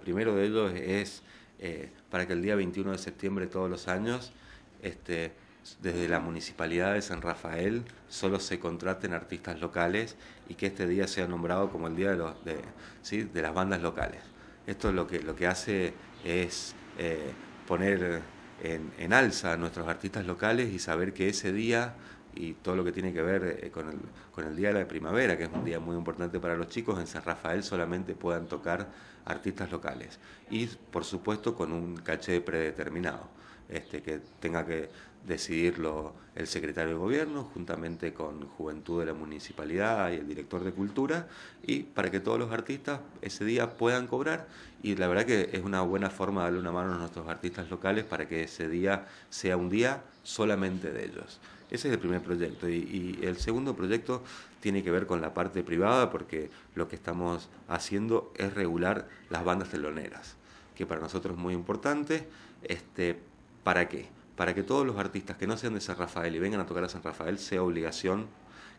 primero de ellos es eh, para que el día 21 de septiembre todos los años, este, desde la municipalidad de San Rafael, solo se contraten artistas locales y que este día sea nombrado como el día de, los, de, las bandas locales. Esto lo que, lo que hace es eh, poner en, en alza a nuestros artistas locales y saber que ese día y todo lo que tiene que ver eh, con el, con el Día de la Primavera, que es un día muy importante para los chicos, en San Rafael solamente puedan tocar artistas locales y por supuesto con un caché predeterminado. Este, que tenga que decidirlo el secretario de gobierno, juntamente con Juventud de la Municipalidad y el director de Cultura, y para que todos los artistas ese día puedan cobrar. Y la verdad que es una buena forma de darle una mano a nuestros artistas locales para que ese día sea un día solamente de ellos. Ese es el primer proyecto. Y, el segundo proyecto tiene que ver con la parte privada, porque lo que estamos haciendo es regular las bandas teloneras, que para nosotros es muy importante. Este, ¿Para qué? Para que todos los artistas que no sean de San Rafael y vengan a tocar a San Rafael sea obligación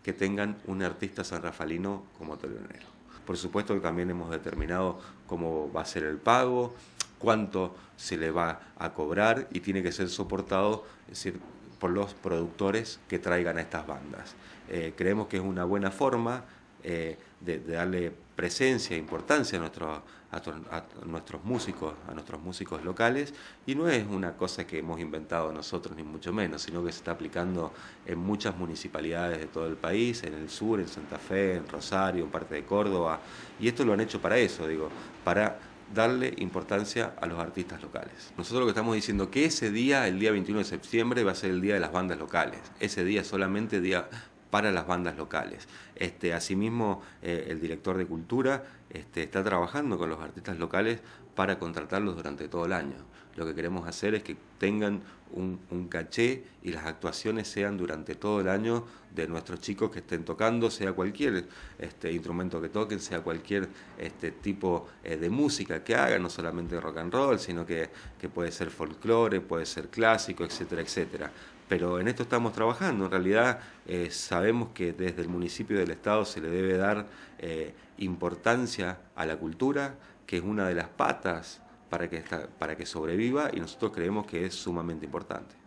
que tengan un artista sanrafalino como telonero. Por supuesto que también hemos determinado cómo va a ser el pago, cuánto se le va a cobrar y tiene que ser soportado es decir, por los productores que traigan a estas bandas. Eh, creemos que es una buena forma eh, de darle presencia e importancia a, nuestros músicos, a nuestros músicos locales, y no es una cosa que hemos inventado nosotros, ni mucho menos, sino que se está aplicando en muchas municipalidades de todo el país, en el sur, en Santa Fe, en Rosario, en parte de Córdoba, y esto lo han hecho para eso, digo, para darle importancia a los artistas locales. Nosotros lo que estamos diciendo que ese día, el día 21 de septiembre, va a ser el día de las bandas locales. Ese día solamente día para las bandas locales. Este, asimismo, eh, el director de cultura este, está trabajando con los artistas locales para contratarlos durante todo el año. Lo que queremos hacer es que tengan un, caché y las actuaciones sean durante todo el año de nuestros chicos que estén tocando, sea cualquier este, instrumento que toquen, sea cualquier este, tipo eh, de música que hagan, no solamente rock and roll, sino que, que puede ser folclore, puede ser clásico, etcétera, etcétera pero en esto estamos trabajando. En realidad eh, sabemos que desde el municipio del Estado se le debe dar eh, importancia a la cultura, que es una de las patas para que sobreviva y nosotros creemos que es sumamente importante.